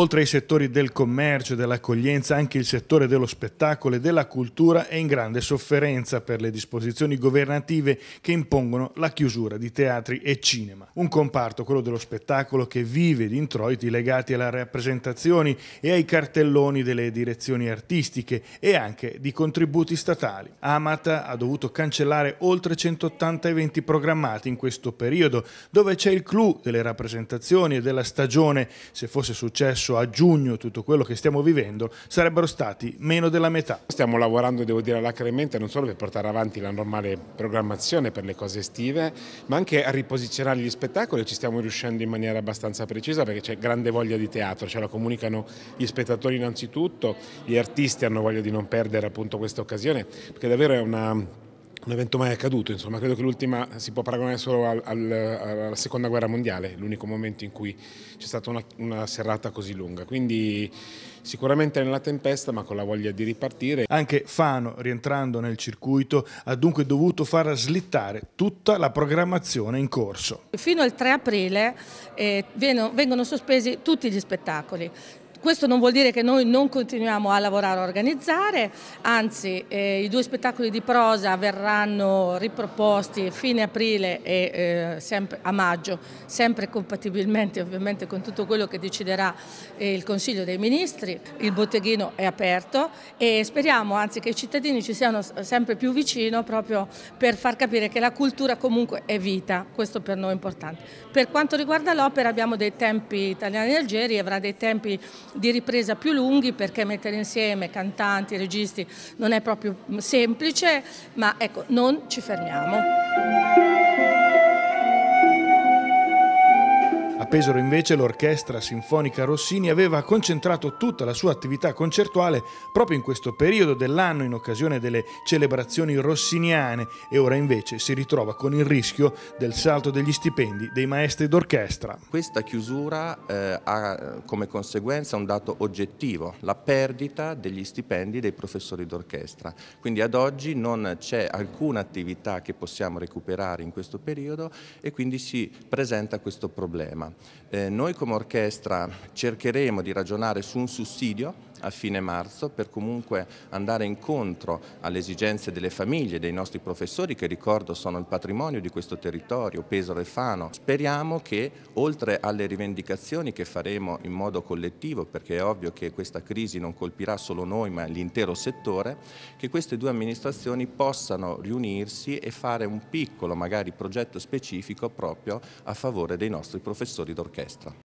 Oltre ai settori del commercio e dell'accoglienza, anche il settore dello spettacolo e della cultura è in grande sofferenza per le disposizioni governative che impongono la chiusura di teatri e cinema. Un comparto, quello dello spettacolo, che vive di introiti legati alle rappresentazioni e ai cartelloni delle direzioni artistiche e anche di contributi statali. Amat ha dovuto cancellare oltre 180 eventi programmati in questo periodo, dove c'è il clou delle rappresentazioni e della stagione. Se fosse successo marzo a giugno tutto quello che stiamo vivendo sarebbero stati meno della metà. Stiamo lavorando, devo dire, alacremente non solo per portare avanti la normale programmazione per le cose estive, ma anche a riposizionare gli spettacoli. Ci stiamo riuscendo in maniera abbastanza precisa perché c'è grande voglia di teatro, ce la comunicano gli spettatori innanzitutto, gli artisti hanno voglia di non perdere appunto questa occasione, perché davvero è una un evento mai accaduto, insomma, credo che l'ultima si può paragonare solo al, al, alla seconda guerra mondiale, l'unico momento in cui c'è stata una, una, serrata così lunga, quindi sicuramente nella tempesta ma con la voglia di ripartire. Anche Fano, rientrando nel circuito, ha dunque dovuto far slittare tutta la programmazione in corso. Fino al 3 aprile eh, vengono, vengono sospesi tutti gli spettacoli, questo non vuol dire che noi non continuiamo a lavorare a organizzare, anzi eh, i due spettacoli di prosa verranno riproposti fine aprile e eh, sempre, a maggio, sempre compatibilmente ovviamente con tutto quello che deciderà eh, il Consiglio dei Ministri. Il botteghino è aperto e speriamo anzi che i cittadini ci siano sempre più vicino proprio per far capire che la cultura comunque è vita, questo per noi è importante. Per quanto riguarda l'opera abbiamo dei tempi italiani e algeri, avrà dei tempi di ripresa più lunghi perché mettere insieme cantanti, registi non è proprio semplice, ma ecco, non ci fermiamo. Pesaro invece l'Orchestra Sinfonica Rossini aveva concentrato tutta la sua attività concertuale proprio in questo periodo dell'anno in occasione delle celebrazioni rossiniane e ora invece si ritrova con il rischio del salto degli stipendi dei maestri d'orchestra. Questa chiusura eh, ha come conseguenza un dato oggettivo, la perdita degli stipendi dei professori d'orchestra. Quindi ad oggi non c'è alcuna attività che possiamo recuperare in questo periodo e quindi si presenta questo problema. Eh, noi come orchestra cercheremo di ragionare su un sussidio a fine marzo per comunque andare incontro alle esigenze delle famiglie, dei nostri professori che ricordo sono il patrimonio di questo territorio, Pesaro e Fano. Speriamo che oltre alle rivendicazioni che faremo in modo collettivo, perché è ovvio che questa crisi non colpirà solo noi ma l'intero settore, che queste due amministrazioni possano riunirsi e fare un piccolo magari progetto specifico proprio a favore dei nostri professori d'orchestra.